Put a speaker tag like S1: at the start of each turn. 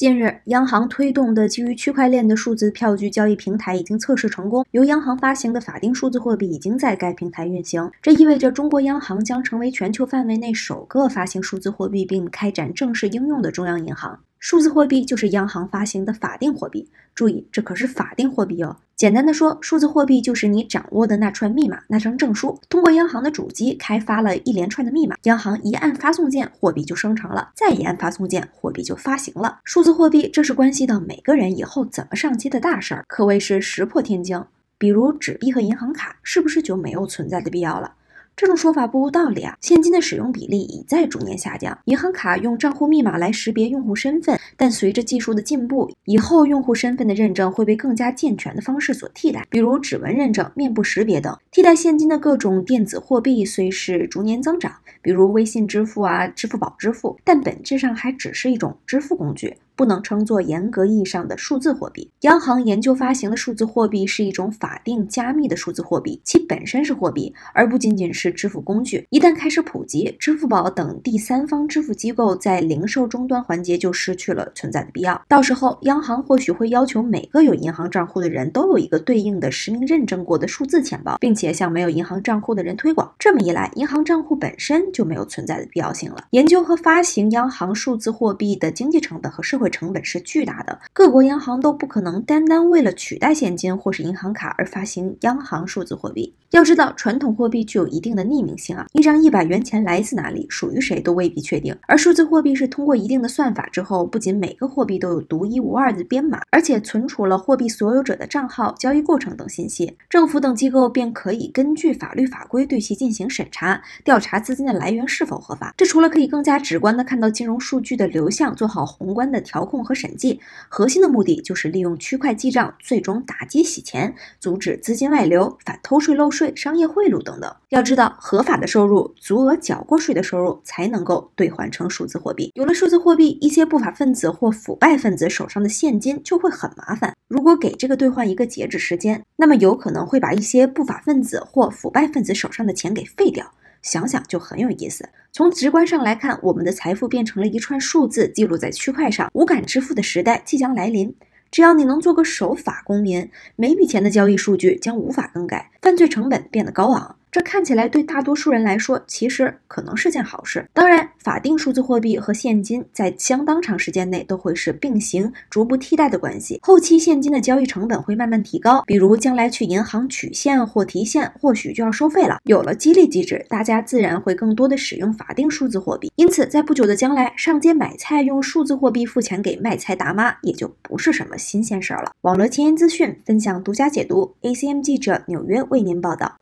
S1: 近日，央行推动的基于区块链的数字票据交易平台已经测试成功。由央行发行的法定数字货币已经在该平台运行，这意味着中国央行将成为全球范围内首个发行数字货币并开展正式应用的中央银行。数字货币就是央行发行的法定货币，注意，这可是法定货币哦。简单的说，数字货币就是你掌握的那串密码、那张证书，通过央行的主机开发了一连串的密码，央行一按发送键，货币就生成了；再一按发送键，货币就发行了。数字货币这是关系到每个人以后怎么上街的大事儿，可谓是石破天惊。比如纸币和银行卡，是不是就没有存在的必要了？这种说法不无道理啊，现金的使用比例已在逐年下降。银行卡用账户密码来识别用户身份，但随着技术的进步，以后用户身份的认证会被更加健全的方式所替代，比如指纹认证、面部识别等。替代现金的各种电子货币虽是逐年增长，比如微信支付啊、支付宝支付，但本质上还只是一种支付工具。不能称作严格意义上的数字货币。央行研究发行的数字货币是一种法定加密的数字货币，其本身是货币，而不仅仅是支付工具。一旦开始普及，支付宝等第三方支付机构在零售终端环节就失去了存在的必要。到时候，央行或许会要求每个有银行账户的人都有一个对应的实名认证过的数字钱包，并且向没有银行账户的人推广。这么一来，银行账户本身就没有存在的必要性了。研究和发行央行数字货币的经济成本和社会。成本是巨大的，各国央行都不可能单单为了取代现金或是银行卡而发行央行数字货币。要知道，传统货币具有一定的匿名性啊，一张一百元钱来自哪里、属于谁都未必确定。而数字货币是通过一定的算法之后，不仅每个货币都有独一无二的编码，而且存储了货币所有者的账号、交易过程等信息，政府等机构便可以根据法律法规对其进行审查、调查资金的来源是否合法。这除了可以更加直观的看到金融数据的流向，做好宏观的调。调控和审计核心的目的就是利用区块记账，最终打击洗钱、阻止资金外流、反偷税漏税、商业贿赂等等。要知道，合法的收入、足额缴过税的收入才能够兑换成数字货币。有了数字货币，一些不法分子或腐败分子手上的现金就会很麻烦。如果给这个兑换一个截止时间，那么有可能会把一些不法分子或腐败分子手上的钱给废掉。想想就很有意思。从直观上来看，我们的财富变成了一串数字，记录在区块上。无感支付的时代即将来临。只要你能做个守法公民，每笔钱的交易数据将无法更改，犯罪成本变得高昂。这看起来对大多数人来说，其实可能是件好事。当然，法定数字货币和现金在相当长时间内都会是并行、逐步替代的关系。后期现金的交易成本会慢慢提高，比如将来去银行取现或提现，或许就要收费了。有了激励机制，大家自然会更多的使用法定数字货币。因此，在不久的将来，上街买菜用数字货币付钱给卖菜大妈，也就不是什么新鲜事儿了。网络前沿资讯分享，独家解读。ACM 记者纽约为您报道。